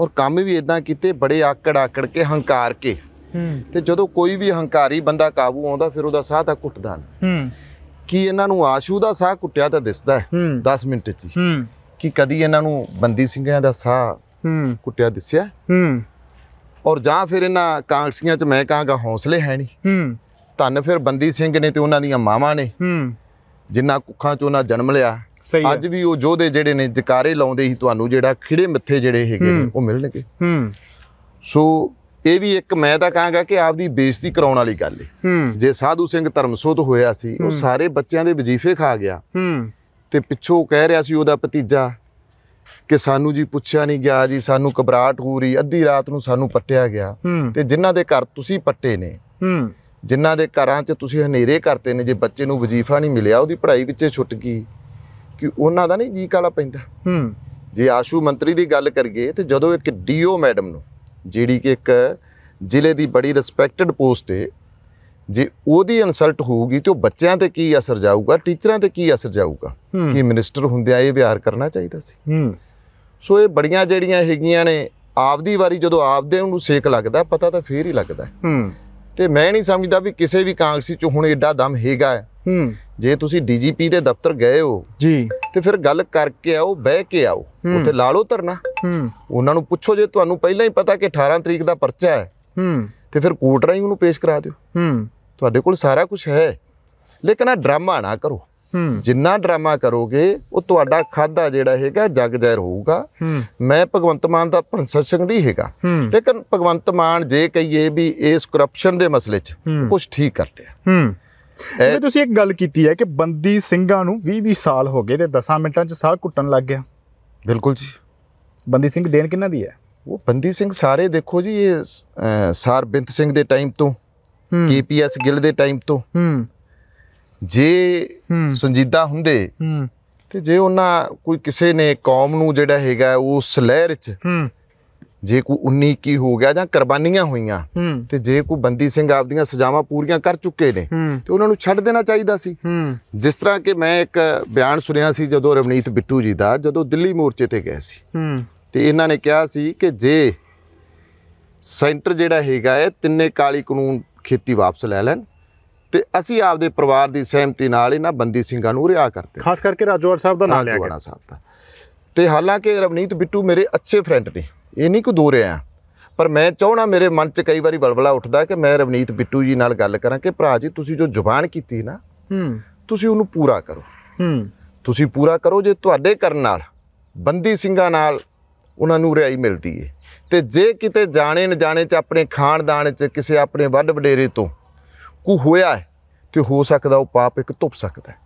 ਔਰ ਕੰਮ ਵੀ ਇਦਾਂ ਕੀਤੇ ਬੜੇ ਆਕੜ ਆਕੜ ਕੇ ਹੰਕਾਰ ਕੇ ਤੇ ਜਦੋਂ ਕੋਈ ਵੀ ਹੰਕਾਰੀ ਬੰਦਾ ਕਾਬੂ ਆਉਂਦਾ ਫਿਰ ਉਹਦਾ ਸਾਹ ਤਾਂ ਘੁੱਟਦਾ ਹੂੰ ਕੀ ਇਹਨਾਂ ਨੂੰ ਆਸ਼ੂ ਦਾ ਸਾਹ ਘੁੱਟਿਆ ਤਾਂ ਦਿਸਦਾ ਹੈ 10 ਮਿੰਟ 'ਚ ਕੀ ਕਦੀ ਇਹਨਾਂ ਨੂੰ ਬੰਦੀ ਸਿੰਘਾਂ ਦਾ ਸਾਹ ਘੁੱਟਿਆ ਦਿਸਿਆ ਔਰ ਜਾਂ ਫਿਰ ਇਹਨਾਂ ਕਾਂਗਸੀਆਂ 'ਚ ਮੈਂ ਕਹਾਂਗਾ ਹੌਸਲੇ ਹੈ ਨਹੀਂ ਧੰਨ ਫਿਰ ਬੰਦੀ ਸਿੰਘ ਨੇ ਤੇ ਉਹਨਾਂ ਦੀਆਂ ਮਾਵਾਂ ਨੇ ਜਿਨ੍ਹਾਂ ਕੁੱਖਾਂ 'ਚ ਉਹਨਾਂ ਜਨਮ ਲਿਆ ਸਹੀ ਅੱਜ ਵੀ ਉਹ ਜੋਧੇ ਜਿਹੜੇ ਨੇ ਜਕਾਰੇ ਲਾਉਂਦੇ ਹੀ ਤੁਹਾਨੂੰ ਜਿਹੜਾ ਖਿੜੇ ਮਿੱਥੇ ਜਿਹੜੇ ਹੈਗੇ ਉਹ ਮਿਲਣਗੇ ਹੂੰ ਸੋ ਇਹ ਵੀ ਇੱਕ ਮੈਂ ਤਾਂ ਕਹਾਂਗਾ ਕਿ ਆਪਦੀ ਬੇਇੱਜ਼ਤੀ ਕਰਾਉਣ ਵਾਲੀ ਗੱਲ ਹੈ ਜੇ ਸਾਧੂ ਸਿੰਘ ਧਰਮਸੋਤ ਹੋਇਆ ਸੀ ਉਹ ਸਾਰੇ ਬੱਚਿਆਂ ਦੇ ਵਜ਼ੀਫੇ ਖਾ ਗਿਆ ਹੂੰ ਤੇ ਪਿੱਛੋਂ ਕਹਿ ਰਿਹਾ ਸੀ ਉਹਦਾ ਭਤੀਜਾ ਕਿ ਸਾਨੂੰ ਜੀ ਪੁੱਛਿਆ ਨਹੀਂ ਗਿਆ ਜੀ ਸਾਨੂੰ ਘਬਰਾਟ ਹੋ ਰਹੀ ਅੱਧੀ ਰਾਤ ਨੂੰ ਸਾਨੂੰ ਪੱਟਿਆ ਗਿਆ ਤੇ ਜਿਨ੍ਹਾਂ ਦੇ ਘਰ ਤੁਸੀਂ ਪੱਟੇ ਨੇ ਹੂੰ ਜਿਨ੍ਹਾਂ ਦੇ ਘਰਾਂ 'ਚ ਤੁਸੀਂ ਹਨੇਰੇ ਕਰਤੇ ਨੇ ਜੇ ਬੱਚੇ ਨੂੰ ਵਜ਼ੀਫਾ ਨਹੀਂ ਮਿਲਿਆ ਉਹਦੀ ਪੜ੍ਹਾਈ ਵਿੱਚੇ ਛੁੱਟ ਗਈ ਕਿ ਉਹਨਾਂ ਦਾ ਨਹੀਂ ਜੀ ਕਾਲਾ ਪੈਂਦਾ ਹੂੰ ਜੇ ਆਸ਼ੂ ਮੰਤਰੀ ਦੀ ਗੱਲ ਕਰੀਏ ਤੇ ਜਦੋਂ ਇੱਕ ਡੀਓ ਮੈਡਮ ਨੂੰ ਜਿਹੜੀ ਕਿ ਇੱਕ ਜ਼ਿਲ੍ਹੇ ਦੀ ਬੜੀ ਰਿਸਪੈਕਟਡ ਪੋਸਟ ਹੈ ਜੇ ਉਹਦੀ ਇਨਸਲਟ ਹੋਊਗੀ ਤੇ ਉਹ ਬੱਚਿਆਂ ਤੇ ਕੀ ਅਸਰ ਜਾਊਗਾ ਟੀਚਰਾਂ ਤੇ ਕੀ ਅਸਰ ਜਾਊਗਾ ਕਿ ਮਿਨਿਸਟਰ ਹੁੰਦਿਆਂ ਇਹ ਵਿਹਾਰ ਕਰਨਾ ਚਾਹੀਦਾ ਸੀ ਹੂੰ ਸੋ ਇਹ ਬੜੀਆਂ ਜਿਹੜੀਆਂ ਹੈਗੀਆਂ ਨੇ ਆਪਦੀ ਵਾਰੀ ਜਦੋਂ ਆਪਦੇ ਨੂੰ ਸੇਕ ਲੱਗਦਾ ਪਤਾ ਤਾਂ ਫੇਰ ਹੀ ਲੱਗਦਾ ਹੂੰ ਤੇ ਮੈਂ ਨਹੀਂ ਸਮਝਦਾ ਵੀ ਕਿਸੇ ਵੀ ਕਾਂਗਰਸੀ ਚ ਹੁਣ ਐਡਾ ਦਮ ਹੈਗਾ ਹੂੰ ਜੇ ਤੁਸੀਂ ਡੀਜੀਪੀ ਦੇ ਦਫ਼ਤਰ ਗਏ ਹੋ ਜੀ ਤੇ ਫਿਰ ਗੱਲ ਕਰਕੇ ਆਓ ਬਹਿ ਕੇ ਆਓ ਉੱਥੇ ਲਾ ਲਓ ਧਰਨਾ ਹੂੰ ਉਹਨਾਂ ਨੂੰ ਪੁੱਛੋ ਜੇ ਤੁਹਾਨੂੰ ਪਹਿਲਾਂ ਹੀ ਪਤਾ ਕਿ 18 ਤਰੀਕ ਦਾ ਪਰਚਾ ਹੈ ਹੂੰ ਤੇ ਫਿਰ ਕੋਰਟ ਰਾਈ ਉਹਨੂੰ ਪੇਸ਼ ਕਰਾ ਦਿਓ ਹੂੰ ਤੁਹਾਡੇ ਕੋਲ ਸਾਰਾ ਕੁਝ ਹੈ ਲੇਕਿਨ ਆ ਡਰਾਮਾ ਨਾ ਕਰੋ ਹੂੰ ਜਿੰਨਾ ਡਰਾਮਾ ਕਰੋਗੇ ਉਹ ਤੁਹਾਡਾ ਖਾਦਾ ਜਿਹੜਾ ਹੈਗਾ ਜਗ ਜ਼ਹਿਰ ਹੋਊਗਾ ਮੈਂ ਭਗਵੰਤ ਮਾਨ ਦਾ ਪੰਸਰ ਸਿੰਘ ਨਹੀਂ ਹੈਗਾ ਲੇਕਿਨ ਭਗਵੰਤ ਮਾਨ ਜੇ ਕਹੀਏ ਵੀ ਇਸ ਕਰਪਸ਼ਨ ਦੇ ਮਸਲੇ 'ਚ ਕੁਝ ਠੀਕ ਕਰ ਹੂੰ ਜਿਵੇਂ ਤੁਸੀਂ ਇੱਕ ਗੱਲ ਕੀਤੀ ਹੈ ਕਿ ਬੰਦੀ ਸਿੰਘਾਂ ਨੂੰ 20 20 ਸਾਲ ਹੋ ਗਏ ਤੇ 10 ਮਿੰਟਾਂ 'ਚ ਸਾਹ ਘੁੱਟਣ ਲੱਗ ਗਿਆ ਬਿਲਕੁਲ ਜੀ ਬੰਦੀ ਸਿੰਘ ਦੇਣ ਕਿੰਨਾ ਦੀ ਹੈ ਉਹ ਬੰਦੀ ਸਿੰਘ ਸਾਰੇ ਦੇਖੋ ਜੀ ਇਹ ਸਰਬਿੰਦ ਸਿੰਘ ਦੇ ਟਾਈਮ ਤੋਂ ਕੇਪੀਐਸ ਗਿੱਲ ਦੇ ਟਾਈਮ ਤੋਂ ਜੇ ਸੰਜੀਦਾ ਹੁੰਦੇ ਤੇ ਜੇ ਉਹਨਾਂ ਕੋਈ ਕਿਸੇ ਨੇ ਕੌਮ ਨੂੰ ਜਿਹੜਾ ਹੈਗਾ ਉਸ ਲਹਿਰ 'ਚ ਜੇ ਕੋਈ 19 ਕੀ ਹੋ ਗਿਆ ਜਾਂ ਕੁਰਬਾਨੀਆਂ ਹੋਈਆਂ ਤੇ ਜੇ ਕੋਈ ਬੰਦੀ ਸਿੰਘ ਆਪਦੀਆਂ ਸਜ਼ਾਵਾਂ ਪੂਰੀਆਂ ਕਰ ਚੁੱਕੇ ਨੇ ਤੇ ਉਹਨਾਂ ਨੂੰ ਛੱਡ ਦੇਣਾ ਚਾਹੀਦਾ ਸੀ ਜਿਸ ਤਰ੍ਹਾਂ ਕਿ ਮੈਂ ਇੱਕ ਬਿਆਨ ਸੁਣਿਆ ਸੀ ਜਦੋਂ ਰਵਨੀਤ ਬਿੱਟੂ ਜੀ ਦਾ ਜਦੋਂ ਦਿੱਲੀ ਮੋਰਚੇ ਤੇ ਗਏ ਸੀ ਤੇ ਇਹਨਾਂ ਨੇ ਕਿਹਾ ਸੀ ਕਿ ਜੇ ਸੈਂਟਰ ਜਿਹੜਾ ਹੈਗਾ ਇਹ ਤਿੰਨੇ ਕਾਲੀ ਕਾਨੂੰਨ ਖੇਤੀ ਵਾਪਸ ਲੈ ਲੈਣ ਤੇ ਅਸੀਂ ਆਪਦੇ ਪਰਿਵਾਰ ਦੀ ਸਹਿਮਤੀ ਨਾਲ ਇਹਨਾਂ ਬੰਦੀ ਸਿੰਘਾਂ ਨੂੰ ਰਿਹਾ ਕਰਦੇ ਖਾਸ ਕਰਕੇ ਰਾਜੋਵਾਲ ਸਾਹਿਬ ਦਾ ਨਾਮ ਲਿਆ ਗਿਆ ਤੇ ਹਾਲਾਂਕਿ ਰਵਨੀਤ ਬਿੱਟੂ ਮੇਰੇ ਅੱਛੇ ਫਰੈਂਡ ਨੇ ਇਹ ਨਹੀਂ ਕੋ ਦੂਰੇ ਆ ਪਰ ਮੈਂ ਚਾਹਣਾ ਮੇਰੇ ਮਨ 'ਚ ਕਈ ਵਾਰੀ ਬਲਬਲਾ ਉੱਠਦਾ ਕਿ ਮੈਂ ਰਵਨੀਤ ਬਿੱਟੂ ਜੀ ਨਾਲ ਗੱਲ ਕਰਾਂ ਕਿ ਭਰਾ ਜੀ ਤੁਸੀਂ ਜੋ ਜ਼ੁਬਾਨ ਕੀਤੀ ਨਾ ਹੂੰ ਤੁਸੀਂ ਉਹਨੂੰ ਪੂਰਾ ਕਰੋ ਹੂੰ ਤੁਸੀਂ ਪੂਰਾ ਕਰੋ ਜੇ ਤੁਹਾਡੇ ਕਰਨ ਨਾਲ ਬੰਦੀ ਸਿੰਘਾਂ ਨਾਲ ਉਹਨਾਂ ਨੂੰ ਰਿਆਈ ਮਿਲਦੀ ਏ ਤੇ ਜੇ ਕਿਤੇ ਜਾਣੇ ਨਾ ਜਾਣੇ 'ਚ ਆਪਣੇ ਖਾਨਦਾਨ 'ਚ ਕਿਸੇ ਆਪਣੇ ਵੱਡ ਵਡੇਰੇ ਤੋਂ ਕੋ ਹੋਇਆ ਤੇ ਹੋ ਸਕਦਾ ਉਹ ਪਾਪ ਇੱਕ ਧੁੱਪ ਸਕਦਾ